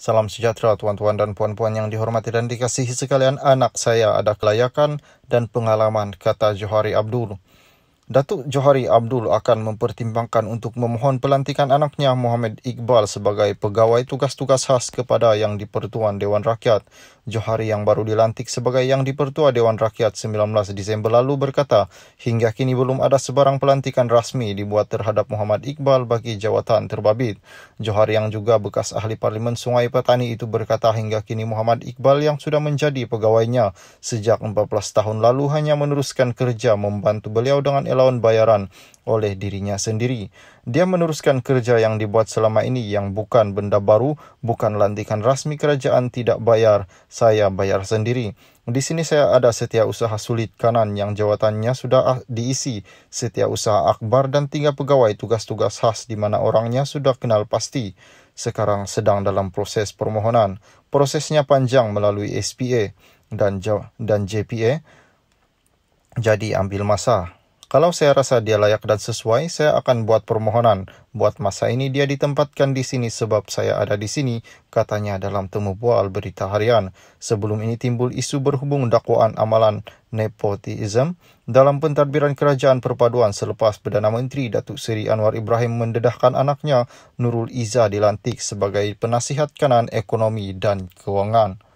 Salam sejahtera tuan-tuan dan puan-puan yang dihormati dan dikasihi sekalian anak saya ada kelayakan dan pengalaman kata Johari Abdul. Datuk Johari Abdul akan mempertimbangkan untuk memohon pelantikan anaknya Muhammad Iqbal sebagai pegawai tugas-tugas khas kepada yang di-Pertuan Dewan Rakyat Johari yang baru dilantik sebagai Yang Dipertua Dewan Rakyat 19 Disember lalu berkata, hingga kini belum ada sebarang pelantikan rasmi dibuat terhadap Muhammad Iqbal bagi jawatan terbabit. Johari yang juga bekas ahli Parlimen Sungai Petani itu berkata hingga kini Muhammad Iqbal yang sudah menjadi pegawainya sejak 14 tahun lalu hanya meneruskan kerja membantu beliau dengan elaun bayaran oleh dirinya sendiri. Dia meneruskan kerja yang dibuat selama ini yang bukan benda baru, bukan lantikan rasmi kerajaan tidak bayar, saya bayar sendiri. Di sini saya ada setia usaha sulit kanan yang jawatannya sudah ah, diisi, setia usaha akbar dan tiga pegawai tugas-tugas khas di mana orangnya sudah kenal pasti. Sekarang sedang dalam proses permohonan. Prosesnya panjang melalui SPA dan dan JPA. Jadi ambil masa. Kalau saya rasa dia layak dan sesuai, saya akan buat permohonan. Buat masa ini dia ditempatkan di sini sebab saya ada di sini, katanya dalam temu bual berita harian. Sebelum ini timbul isu berhubung dakwaan amalan nepotism dalam pentadbiran kerajaan perpaduan selepas Perdana Menteri Datuk Seri Anwar Ibrahim mendedahkan anaknya Nurul Iza dilantik sebagai penasihat kanan ekonomi dan kewangan.